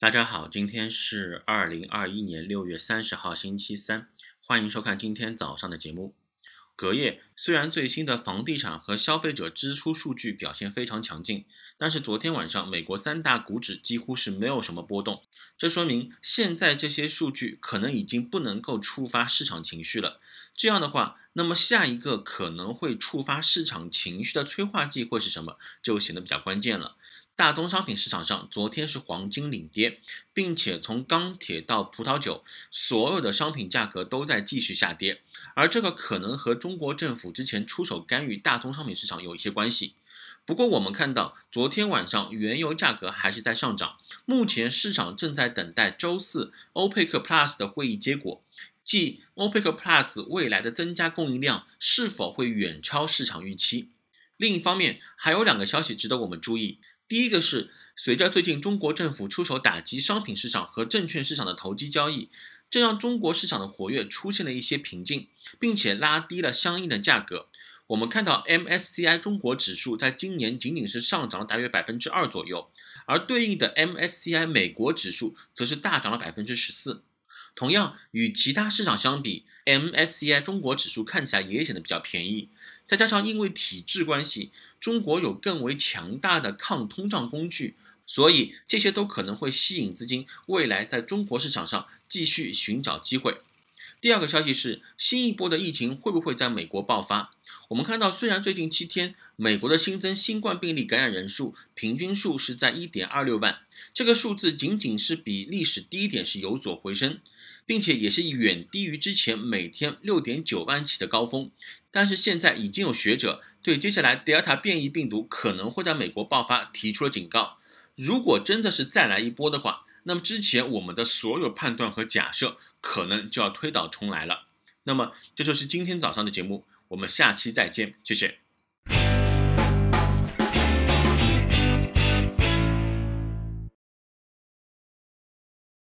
大家好，今天是二零二一年六月三十号，星期三，欢迎收看今天早上的节目。隔夜，虽然最新的房地产和消费者支出数据表现非常强劲，但是昨天晚上美国三大股指几乎是没有什么波动，这说明现在这些数据可能已经不能够触发市场情绪了。这样的话，那么下一个可能会触发市场情绪的催化剂会是什么，就显得比较关键了。大宗商品市场上，昨天是黄金领跌，并且从钢铁到葡萄酒，所有的商品价格都在继续下跌。而这个可能和中国政府之前出手干预大宗商品市场有一些关系。不过，我们看到昨天晚上原油价格还是在上涨。目前市场正在等待周四欧佩克 Plus 的会议结果，即欧佩克 Plus 未来的增加供应量是否会远超市场预期。另一方面，还有两个消息值得我们注意。第一个是，随着最近中国政府出手打击商品市场和证券市场的投机交易，这让中国市场的活跃出现了一些瓶颈，并且拉低了相应的价格。我们看到 MSCI 中国指数在今年仅仅是上涨了大约百分之二左右，而对应的 MSCI 美国指数则是大涨了百分之十四。同样与其他市场相比，MSCI 中国指数看起来也显得比较便宜。再加上因为体制关系，中国有更为强大的抗通胀工具，所以这些都可能会吸引资金未来在中国市场上继续寻找机会。第二个消息是，新一波的疫情会不会在美国爆发？我们看到，虽然最近七天美国的新增新冠病例感染人数平均数是在一点二六万，这个数字仅仅是比历史低点是有所回升，并且也是远低于之前每天六点九万起的高峰。但是现在已经有学者对接下来德尔塔变异病毒可能会在美国爆发提出了警告。如果真的是再来一波的话，那么之前我们的所有判断和假设，可能就要推倒重来了。那么这就是今天早上的节目，我们下期再见，谢谢。